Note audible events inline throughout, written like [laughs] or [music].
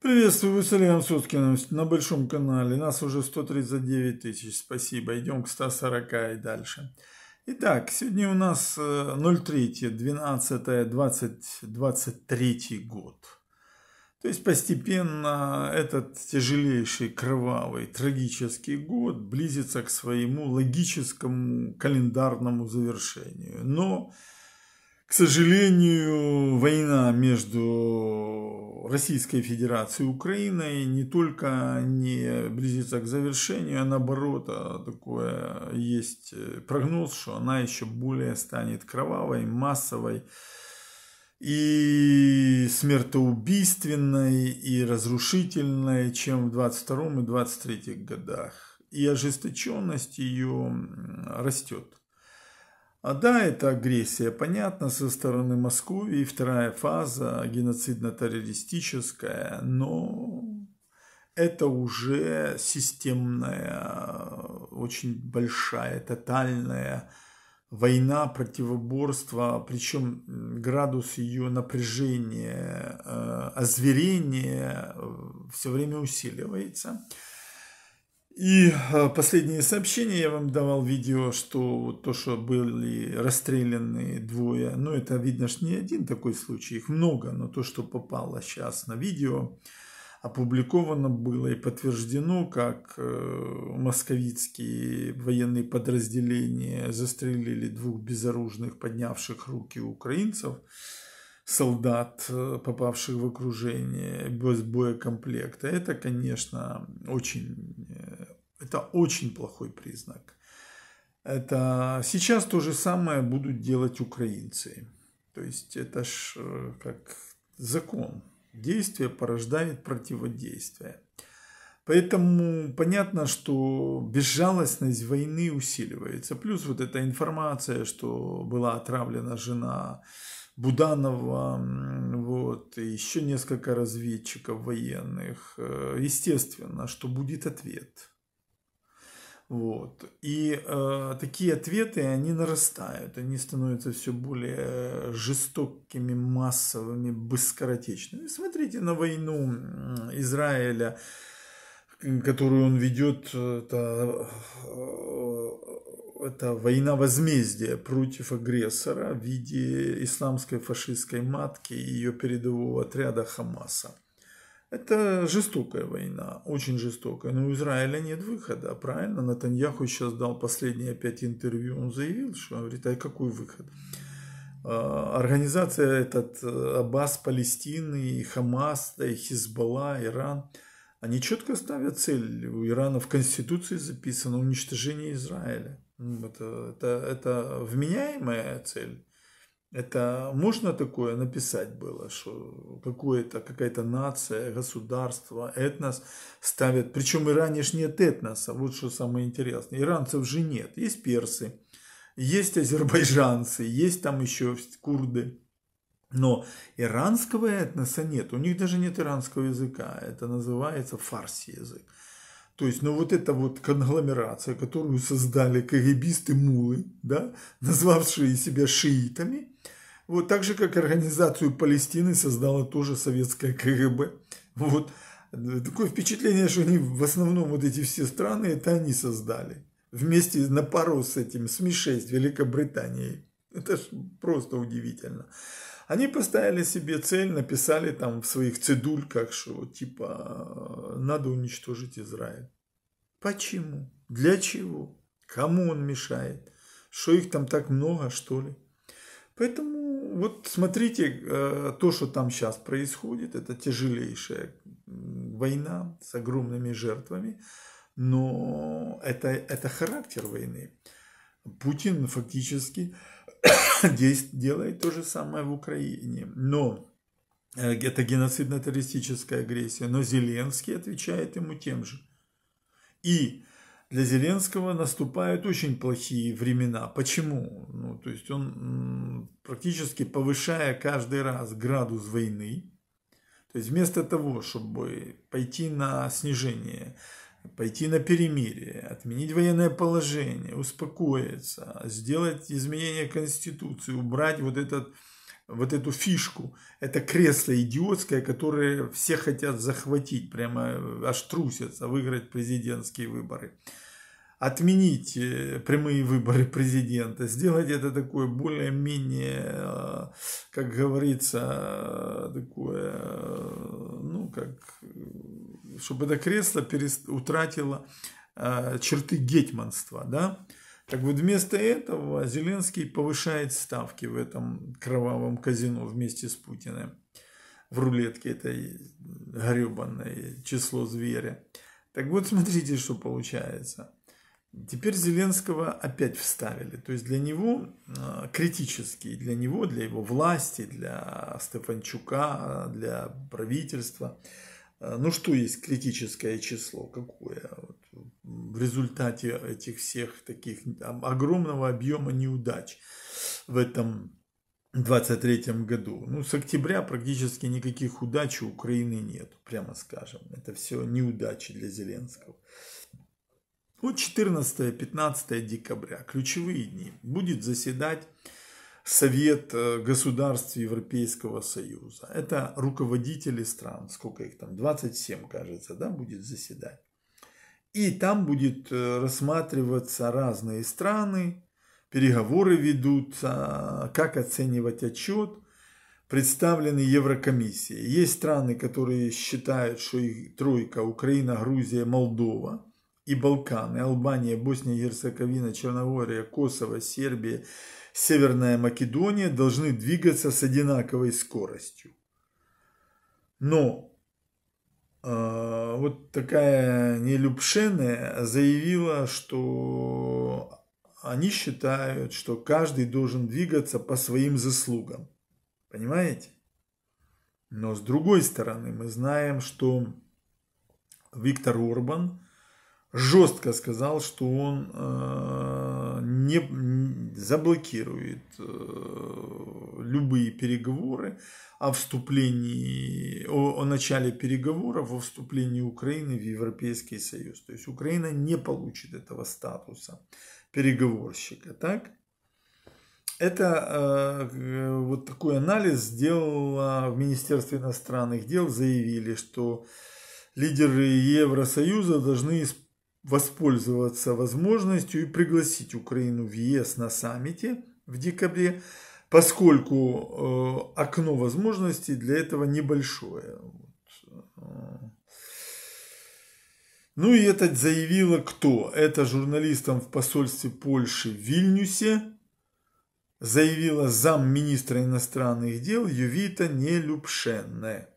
Приветствую Василия Соткина на большом канале. Нас уже 139 тысяч. Спасибо. Идем к 140 и дальше. Итак, сегодня у нас 03, 12, 20, 23 год. То есть постепенно этот тяжелейший, кровавый, трагический год близится к своему логическому календарному завершению. Но к сожалению, война между Российской Федерацией и Украиной не только не близится к завершению, а наоборот, а, такое есть э, прогноз, что она еще более станет кровавой, массовой и смертоубийственной, и разрушительной, чем в 22 и 23 годах. И ожесточенность ее растет. А да, это агрессия, понятно, со стороны Москвы, и вторая фаза геноцидно-террористическая, но это уже системная, очень большая, тотальная война, противоборство, причем градус ее напряжения, э, озверения э, все время усиливается. И э, последнее сообщение, я вам давал видео, что то, что были расстреляны двое, ну это видно что не один такой случай, их много, но то, что попало сейчас на видео, опубликовано было и подтверждено, как э, московицкие военные подразделения застрелили двух безоружных поднявших руки украинцев, солдат, э, попавших в окружение без боекомплекта, это, конечно, очень, э, это очень плохой признак. Это сейчас то же самое будут делать украинцы. То есть это ж э, как закон. Действие порождает противодействие. Поэтому понятно, что безжалостность войны усиливается. Плюс вот эта информация, что была отравлена жена Буданова, вот, и еще несколько разведчиков военных. Э, естественно, что будет ответ. Вот. И э, такие ответы, они нарастают, они становятся все более жестокими, массовыми, быстротечными. Смотрите на войну Израиля, которую он ведет это, это война возмездия против агрессора в виде исламской фашистской матки и ее передового отряда Хамаса. Это жестокая война, очень жестокая, но у Израиля нет выхода, правильно? Натаньяху сейчас дал последние опять интервью, он заявил, что говорит, а какой выход? А, организация этот э, Аббас Палестины, и Хамас, и Хизбалла, Иран – они четко ставят цель. У Ирана в Конституции записано уничтожение Израиля. Это, это, это вменяемая цель. Это можно такое написать было, что какое-то, какая-то нация, государство, этнос ставят. Причем Иране же нет этноса, вот что самое интересное. Иранцев же нет. Есть персы, есть азербайджанцы, есть там еще курды. Но иранского этноса нет. У них даже нет иранского языка. Это называется фарси язык. То есть, ну вот эта вот конгломерация, которую создали КГБисты-мулы, да, назвавшие себя шиитами, вот так же, как организацию Палестины создала тоже советская КГБ. Вот такое впечатление, что они в основном вот эти все страны, это они создали. Вместе на пару с этим, с МИ-6, Великобританией. Это ж просто удивительно. Они поставили себе цель, написали там в своих цедульках, что типа э, надо уничтожить Израиль. Почему? Для чего? Кому он мешает? Что их там так много, что ли? Поэтому вот смотрите, э, то, что там сейчас происходит, это тяжелейшая война с огромными жертвами, но это, это характер войны. Путин фактически [coughs] делает то же самое в Украине. Но э, это геноцидно-террористическая агрессия. Но Зеленский отвечает ему тем же. И для Зеленского наступают очень плохие времена. Почему? Ну, то есть он практически повышая каждый раз градус войны, то есть вместо того, чтобы пойти на снижение пойти на перемирие, отменить военное положение, успокоиться, сделать изменение Конституции, убрать вот, этот, вот эту фишку, это кресло идиотское, которое все хотят захватить, прямо аж трусятся выиграть президентские выборы отменить э, прямые выборы президента, сделать это такое более-менее, э, как говорится, э, такое, ну, как, чтобы это кресло перест... утратило э, черты гетманства, да, так вот, вместо этого Зеленский повышает ставки в этом кровавом казино вместе с Путиным. В рулетке этой гребанной число зверя. Так вот, смотрите, что получается. Теперь Зеленского опять вставили. То есть для него э, критический, для него, для его власти, для Стефанчука, для правительства. Э, ну что есть критическое число? Какое? Вот в результате этих всех таких огромного объема неудач в этом 23 году. Ну, с октября практически никаких удач у Украины нет, прямо скажем. Это все неудачи для Зеленского. Вот 14-15 декабря, ключевые дни, будет заседать Совет э, государств Европейского Союза. Это руководители стран, сколько их там, 27, кажется, да, будет заседать. И там будет э, рассматриваться разные страны, переговоры ведутся, как оценивать отчет, представленный Еврокомиссией. Есть страны, которые считают, что их тройка – Украина, Грузия, Молдова – и Балканы, Албания, Босния и Герцеговина, Черногория, Косово, Сербия, Северная Македония должны двигаться с одинаковой скоростью. Но э, вот такая нелюбшенная заявила, что они считают, что каждый должен двигаться по своим заслугам. Понимаете? Но с другой стороны, мы знаем, что Виктор Орбан – жестко сказал, что он э, не, заблокирует э, любые переговоры о вступлении, о, о начале переговоров о вступлении Украины в Европейский Союз. То есть Украина не получит этого статуса переговорщика, так? Это э, э вот такой анализ сделала в Министерстве иностранных дел, заявили, что лидеры Евросоюза должны использовать воспользоваться возможностью и пригласить Украину в ЕС на саммите в декабре, поскольку э, окно возможностей для этого небольшое. Э, ну и это заявила кто? Это журналистам в посольстве Польши в Вильнюсе заявила замминистра иностранных дел Ювита Нелюбшенне.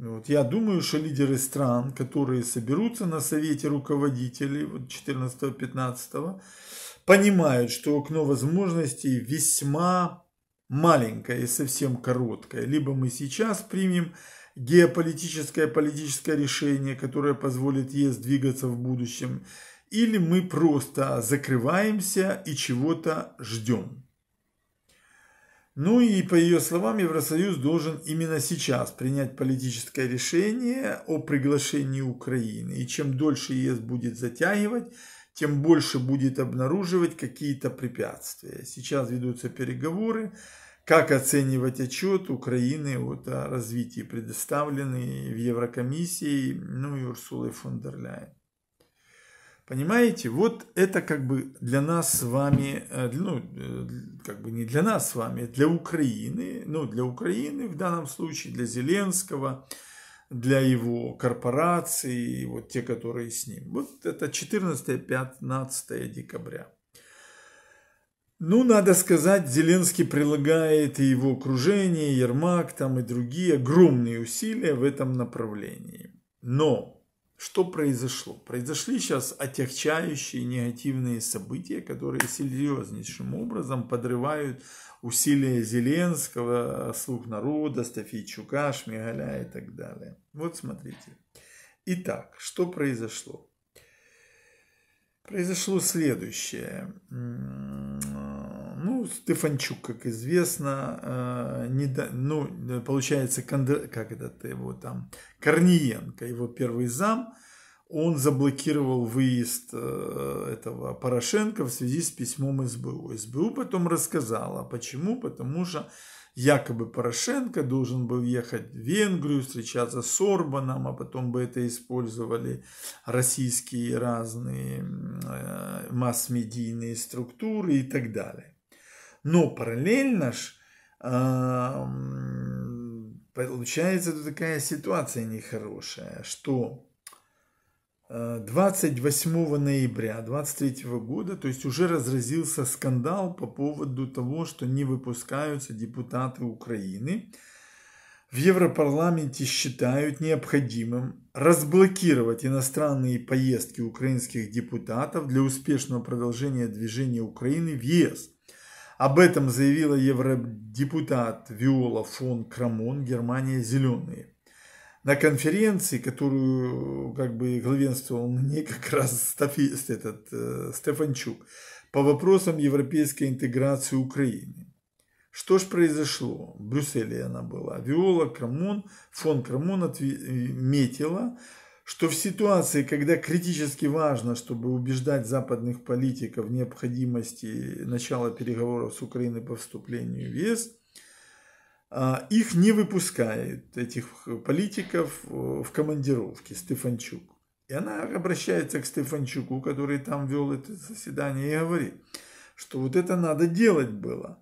Вот. Я думаю, что лидеры стран, которые соберутся на совете руководителей 14-15, понимают, что окно возможностей весьма маленькое и совсем короткое. Либо мы сейчас примем геополитическое политическое решение, которое позволит ЕС двигаться в будущем, или мы просто закрываемся и чего-то ждем. Ну и по ее словам, Евросоюз должен именно сейчас принять политическое решение о приглашении Украины. И чем дольше ЕС будет затягивать, тем больше будет обнаруживать какие-то препятствия. Сейчас ведутся переговоры, как оценивать отчет Украины вот о развитии, предоставленный в Еврокомиссии, ну и Урсулой фон дер Ляйен. Понимаете, вот это как бы для нас с вами, э, ну, э, как бы не для нас с вами, для Украины, ну, для Украины в данном случае, для Зеленского, для его корпорации, вот те, которые с ним. Вот это 14-15 декабря. Ну, надо сказать, Зеленский прилагает и его окружение, Ермак там и другие огромные усилия в этом направлении. Но что произошло? Произошли сейчас отягчающие негативные события, которые серьезнейшим образом подрывают усилия Зеленского, слух народа, Стафичука, Шмигаля и так далее. Вот смотрите. Итак, что произошло? Произошло следующее. Ну, Стефанчук, как известно, э, не до, ну, э, получается, как это его там, Корниенко, его первый зам, он заблокировал выезд э, этого Порошенко в связи с письмом СБУ. СБУ потом рассказала, почему, потому что якобы Порошенко должен был ехать в Венгрию, встречаться с Орбаном, а потом бы это использовали российские разные масс-медийные структуры и так далее. Но параллельно ж получается такая ситуация нехорошая, что 28 э, ноября 23 года, то есть уже разразился скандал по поводу того, что не выпускаются депутаты Украины. В Европарламенте считают необходимым разблокировать иностранные поездки украинских депутатов для успешного продолжения движения Украины в ЕС – об этом заявила евродепутат Виола фон Крамон, Германия «Зеленые». На конференции, которую как бы главенствовал мне как раз Стафист, этот, э, Стефанчук, по вопросам европейской интеграции Украины. Что ж произошло? В Брюсселе она была. Виола Крамон, фон Крамон отметила, э, что в ситуации, когда критически важно, чтобы убеждать западных политиков в необходимости начала переговоров с Украиной по вступлению в ЕС, а, их не выпускает, этих политиков, э, в командировке Стефанчук. И она обращается к Стефанчуку, который там вел это заседание, и говорит, что вот это надо делать было.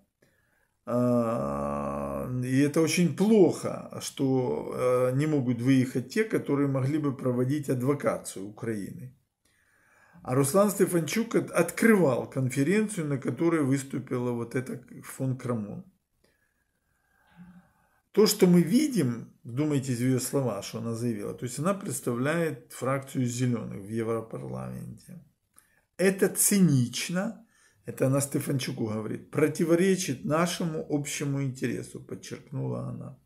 А, и это очень плохо, что э, не могут выехать те, которые могли бы проводить адвокацию Украины. А Руслан Стефанчук открывал конференцию, на которой выступила вот эта фон Крамон. То, что мы видим, думайте из ее слова, что она заявила, то есть она представляет фракцию зеленых в Европарламенте. Это цинично, это она Стефанчуку говорит, противоречит нашему общему интересу, подчеркнула она.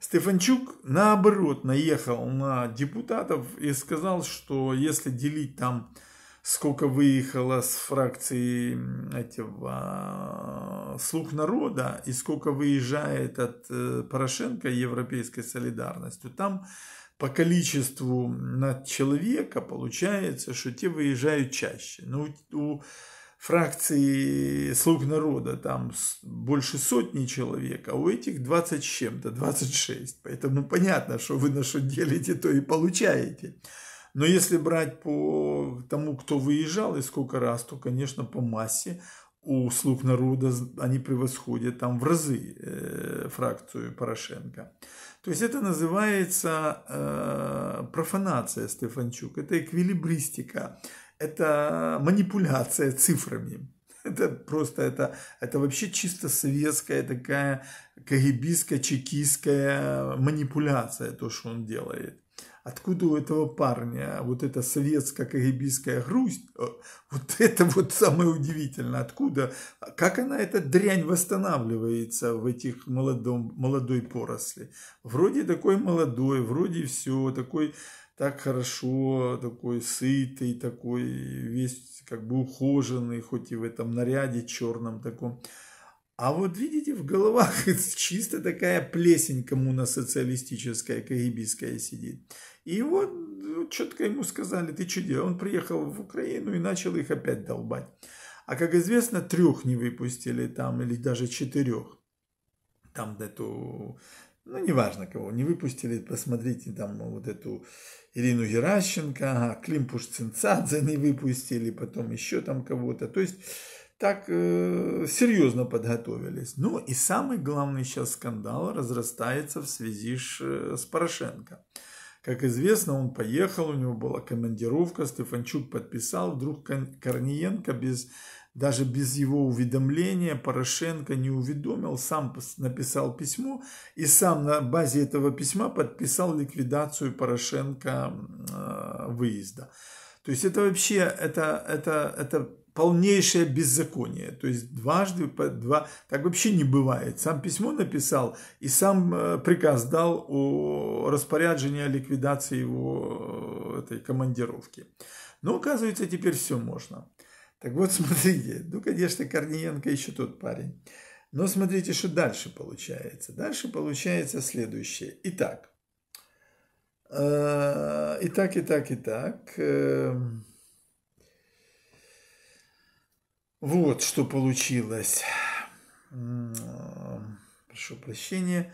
Стефанчук, наоборот, наехал на депутатов и сказал, что если делить там, сколько выехало с фракции этого, э, слух народа» и сколько выезжает от э, Порошенко Европейской солидарностью, там по количеству на человека получается, что те выезжают чаще. Но у фракции «Слуг народа» там больше сотни человек, а у этих 20 с чем-то, 26. Поэтому понятно, что вы на что делите, то и получаете. Но если брать по тому, кто выезжал и сколько раз, то, конечно, по массе у «Слуг народа» они превосходят там в разы э, фракцию Порошенко. То есть это называется э, профанация Стефанчук, это эквилибристика это манипуляция цифрами. Это просто, это, это вообще чисто советская такая кагибистская, чекистская манипуляция, то, что он делает. Откуда у этого парня вот эта советская кагибистская грусть, э, вот [laughs] это вот самое удивительное, откуда, как она, эта дрянь восстанавливается в этих молодом, молодой поросли. Вроде такой молодой, вроде все, такой так хорошо, такой сытый, такой весь как бы ухоженный, хоть и в этом наряде черном таком. А вот видите, в головах [laughs] чисто такая плесень коммуно-социалистическая, кагибистская сидит. И вот ну, четко ему сказали, ты что делал? Он приехал в Украину и начал их опять долбать. А как известно, трех не выпустили там, или даже четырех. Там эту, ну неважно кого, не выпустили, посмотрите там вот эту Ирину Геращенко, ага, Клим Пушцинцадзе не выпустили, потом еще там кого-то. То есть так э, серьезно подготовились. Ну и самый главный сейчас скандал разрастается в связи ш, э, с Порошенко. Как известно, он поехал, у него была командировка, Стефанчук подписал, вдруг Корниенко без даже без его уведомления Порошенко не уведомил, сам написал письмо и сам на базе этого письма подписал ликвидацию Порошенко э, выезда. То есть это вообще, это, это, это полнейшее беззаконие. То есть дважды, по два, так вообще не бывает. Сам письмо написал и сам э, приказ дал о распоряжении о ликвидации его э, этой командировки. Но оказывается, теперь все можно. Так вот, [laughs] смотрите, ну, конечно, Корниенко еще тот парень. Но смотрите, что дальше получается. Дальше получается следующее. Итак, э, и так, и так, и так. Эм. Вот что получилось. Э, прошу прощения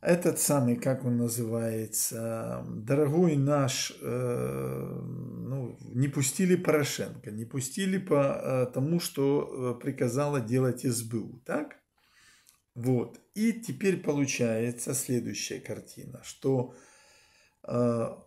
этот самый, как он называется, дорогой наш, э, ну, не пустили Порошенко, не пустили по э, тому, что э, приказала делать СБУ, так? Вот. И теперь получается следующая картина, что на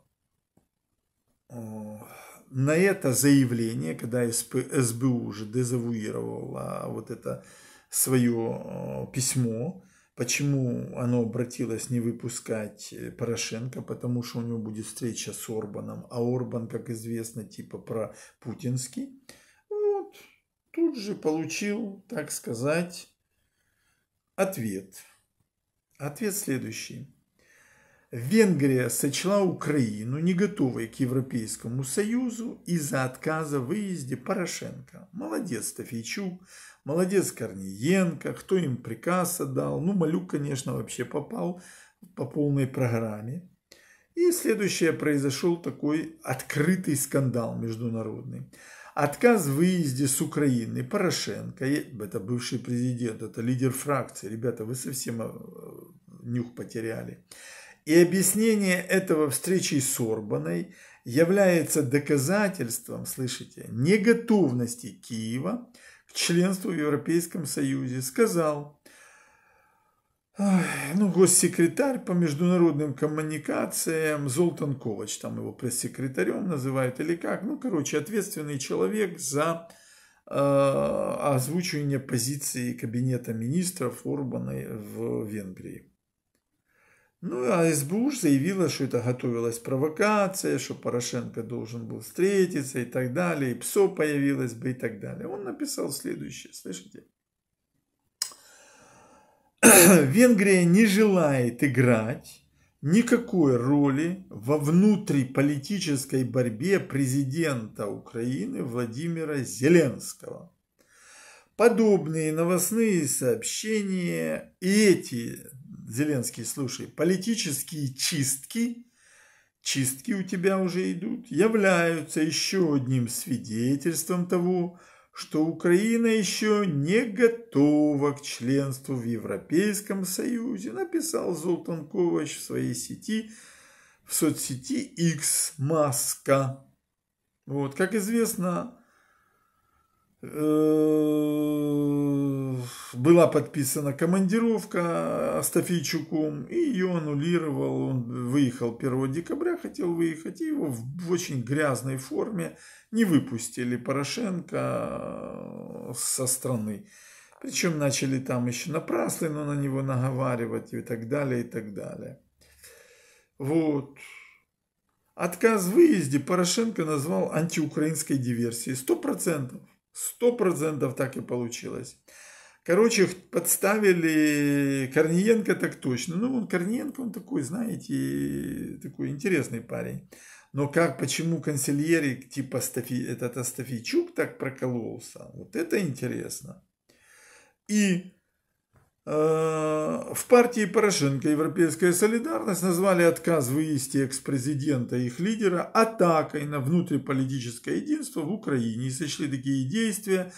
это заявление, когда СБУ уже дезавуировала вот это свое письмо, Почему оно обратилось не выпускать э, Порошенко? Потому что у него будет встреча с Орбаном, а Орбан, как известно, типа про путинский. Вот, тут же получил, так сказать, ответ. Ответ следующий. Венгрия сочла Украину не готовой к Европейскому Союзу из-за отказа в выезде Порошенко. Молодец Тафичук, молодец Корниенко, кто им приказ отдал. Ну, Малюк, конечно, вообще попал по полной программе. И следующее произошел такой открытый скандал международный. Отказ в выезде с Украины Порошенко, это бывший президент, это лидер фракции, ребята, вы совсем э, нюх потеряли. И объяснение этого встречи с Орбаной является доказательством, слышите, неготовности Киева к членству в Европейском Союзе, сказал, ну, госсекретарь по международным коммуникациям Золтан Ковач, там его пресс-секретарем называют или как, ну, короче, ответственный человек за э, озвучивание позиции кабинета министров Орбана в Венгрии. Ну, а СБУ заявила, что это готовилась провокация, что Порошенко должен был встретиться и так далее, и ПСО появилось бы и так далее. Он написал следующее, слышите? [clears throat] Венгрия не желает играть никакой роли во внутриполитической борьбе президента Украины Владимира Зеленского. Подобные новостные сообщения и эти Зеленский, слушай, политические чистки, чистки у тебя уже идут, являются еще одним свидетельством того, что Украина еще не готова к членству в Европейском Союзе, написал Золтанкович в своей сети, в соцсети X Маска. Вот, как известно, Э, была подписана командировка Астафийчуку, и ее аннулировал. Он выехал 1 декабря, хотел выехать, и его в очень грязной форме не выпустили Порошенко э, со страны. Причем начали там еще напрасленно на него наговаривать и так далее, и так далее. Вот. Отказ в выезде Порошенко назвал антиукраинской диверсией. Сто процентов. Сто процентов так и получилось. Короче, подставили Корниенко так точно. Ну, он Корниенко, он такой, знаете, такой интересный парень. Но как, почему консильери, типа Стафи, этот Астафичук так прокололся, вот это интересно. И Э, в партии Порошенко «Европейская солидарность» назвали отказ в экс-президента и их лидера атакой на внутриполитическое единство в Украине и сочли такие действия.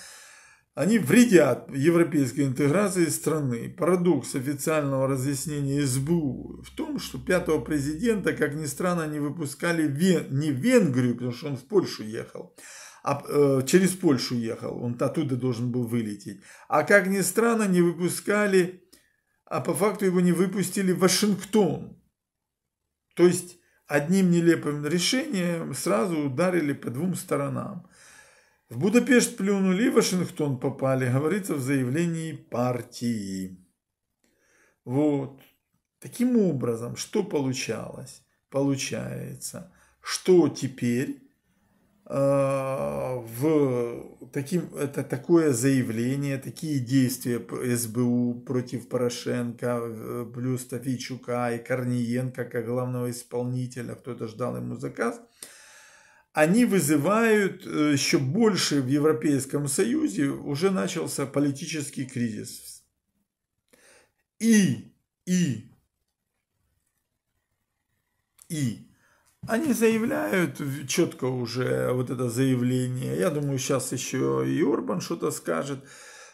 Они вредят европейской интеграции страны. Парадокс официального разъяснения СБУ в том, что пятого президента, как ни странно, не выпускали в... не в Венгрию, потому что он в Польшу ехал, а, э, через Польшу ехал, он оттуда должен был вылететь. А как ни странно, не выпускали, а по факту его не выпустили в Вашингтон. То есть одним нелепым решением сразу ударили по двум сторонам. В Будапешт плюнули, в Вашингтон попали, говорится в заявлении партии. Вот. Таким образом, что получалось? Получается, что теперь Э, в таким, это такое заявление, такие действия СБУ против Порошенко, э, плюс Тафичука и Корниенко как главного исполнителя, кто-то ждал ему заказ, они вызывают э, еще больше в Европейском Союзе, уже начался политический кризис. И, и, и они заявляют четко уже вот это заявление. Я думаю, сейчас еще и Орбан что-то скажет.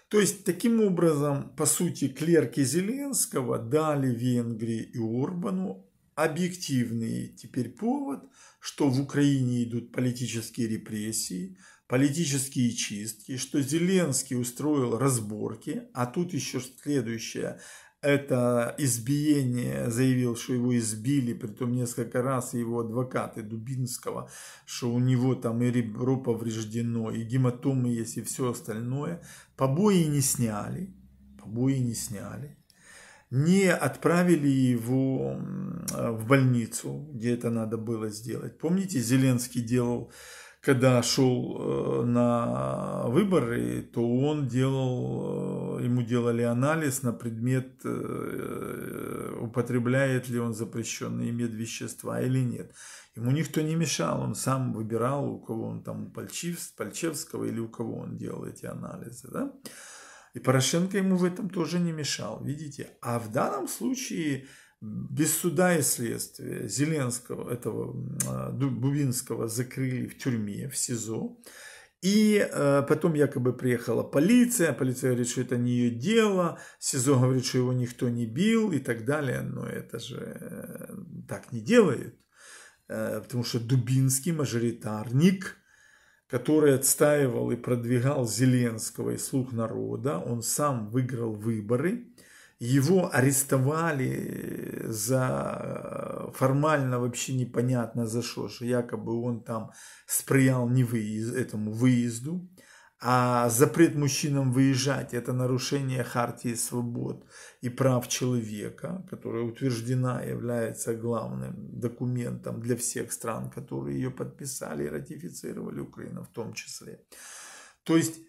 То есть, таким образом, по сути, клерки Зеленского дали Венгрии и Орбану объективный теперь повод, что в Украине идут политические репрессии, политические чистки, что Зеленский устроил разборки, а тут еще следующее, это избиение, заявил, что его избили, притом несколько раз его адвокаты Дубинского, что у него там и ребро повреждено, и гематомы есть, и все остальное. Побои не сняли, побои не сняли. Не отправили его в больницу, где это надо было сделать. Помните, Зеленский делал когда шел э, на выборы, то он делал, э, ему делали анализ на предмет, э, употребляет ли он запрещенные медвещества или нет. Ему никто не мешал, он сам выбирал, у кого он там, у Пальчевс, Пальчевского или у кого он делал эти анализы. Да? И Порошенко ему в этом тоже не мешал, видите. А в данном случае без суда и следствия Зеленского, этого а, Дубинского закрыли в тюрьме, в СИЗО. И э, потом якобы приехала полиция, полиция говорит, что это не ее дело, СИЗО говорит, что его никто не бил и так далее, но это же э, так не делает, э, потому что Дубинский мажоритарник, который отстаивал и продвигал Зеленского и слух народа, он сам выиграл выборы, его арестовали за э, формально вообще непонятно за что, что якобы он там сприял не выезд, этому выезду. А запрет мужчинам выезжать – это нарушение хартии свобод и прав человека, которая утверждена является главным документом для всех стран, которые ее подписали и ратифицировали, Украина в том числе. То есть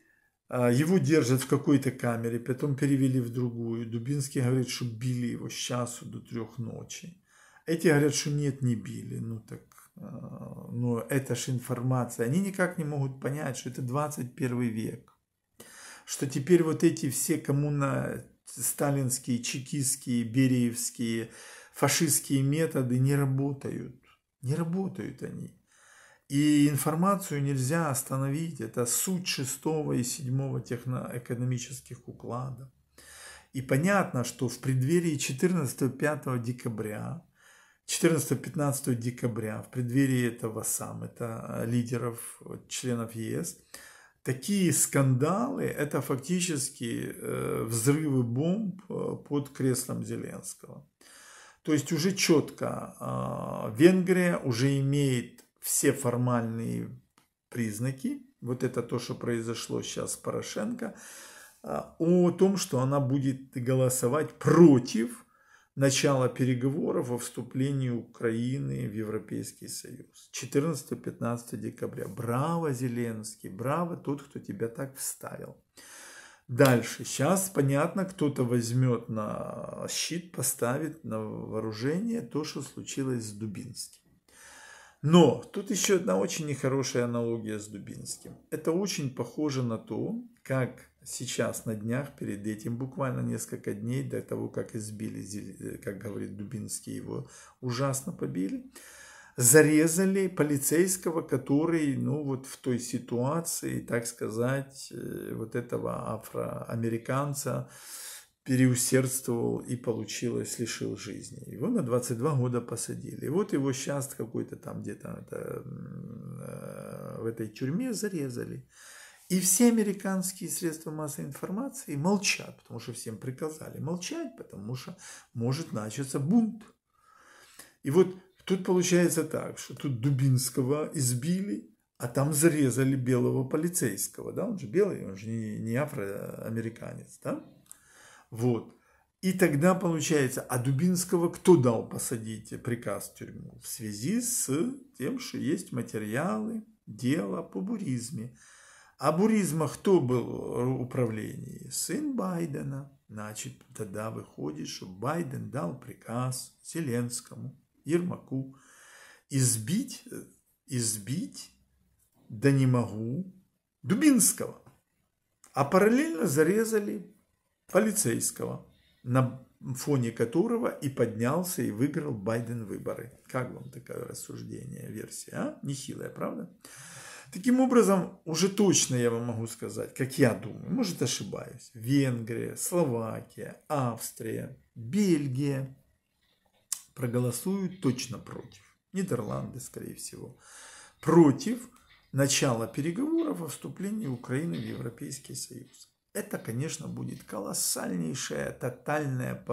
а, его держат в какой-то камере, потом перевели в другую. Дубинский говорит, что били его с часу до трех ночи. Эти говорят, что нет, не били. Ну так, ну это же информация. Они никак не могут понять, что это 21 век. Что теперь вот эти все коммуна сталинские, чекистские, бериевские, фашистские методы не работают. Не работают они. И информацию нельзя остановить. Это суть шестого и седьмого техноэкономических укладов. И понятно, что в преддверии 14-5 декабря, 14-15 декабря, в преддверии этого саммита э, лидеров, э, членов ЕС, такие скандалы – это фактически э, взрывы бомб под креслом Зеленского. То есть уже четко а, Венгрия уже имеет все формальные признаки, вот это то, что произошло сейчас с Порошенко, а, о том, что она будет голосовать против начала переговоров о вступлении Украины в Европейский Союз. 14-15 декабря. Браво, Зеленский, браво тот, кто тебя так вставил. Дальше. Сейчас, понятно, кто-то возьмет на щит, поставит на вооружение то, что случилось с Дубинским. Но тут еще одна очень нехорошая аналогия с Дубинским. Это очень похоже на то, как сейчас на днях, перед этим, буквально несколько дней до того, как избили, э, как говорит Дубинский, его ужасно побили, зарезали полицейского, который, ну вот в той ситуации, так сказать, э, вот этого афроамериканца, переусердствовал и получилось, лишил жизни. Его на 22 года посадили. И вот его сейчас какой-то там где-то это, э, в этой тюрьме зарезали. И все американские средства массовой информации молчат, потому что всем приказали молчать, потому что может начаться бунт. И вот тут получается так, что тут Дубинского избили, а там зарезали белого полицейского, да, он же белый, он же не, не афроамериканец, да, вот. И тогда получается, а Дубинского кто дал посадить приказ в тюрьму? В связи с тем, что есть материалы, дело по буризме. А буризма кто был в управлении? Сын Байдена. Значит, тогда выходит, что Байден дал приказ Зеленскому, Ермаку избить, избить, да не могу, Дубинского. А параллельно зарезали полицейского, на фоне которого и поднялся и выиграл Байден выборы. Как вам такое рассуждение, версия? А? Нехилая, правда? Таким образом, уже точно я вам могу сказать, как я думаю, может ошибаюсь, Венгрия, Словакия, Австрия, Бельгия проголосуют точно против. Нидерланды, скорее всего, против начала переговоров о вступлении Украины в Европейский Союз это, конечно, будет колоссальнейшее тотальное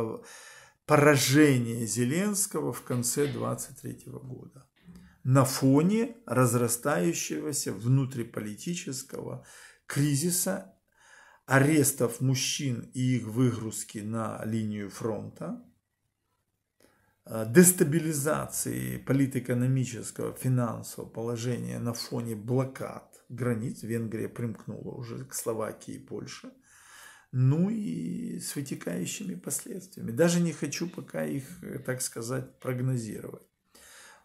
поражение Зеленского в конце 2023 года на фоне разрастающегося внутриполитического кризиса, арестов мужчин и их выгрузки на линию фронта, э, дестабилизации политэкономического финансового положения на фоне блокад, границ. Венгрия примкнула уже к Словакии и Польше. Ну и с вытекающими последствиями. Даже не хочу пока их, так сказать, прогнозировать.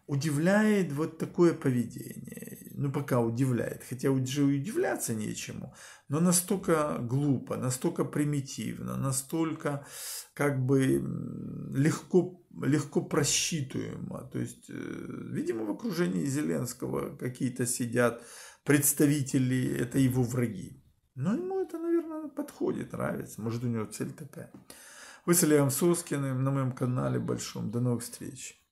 Удивляет вот такое поведение. Ну, пока удивляет. Хотя уже удивляться нечему. Но настолько глупо, настолько примитивно, настолько как бы легко легко просчитуемо. То есть, э, видимо, в окружении Зеленского какие-то сидят представители, это его враги. Но ну, ему это, наверное, подходит, нравится. Может, у него цель такая. Вы с Олегом Соскиным на моем канале большом. До новых встреч.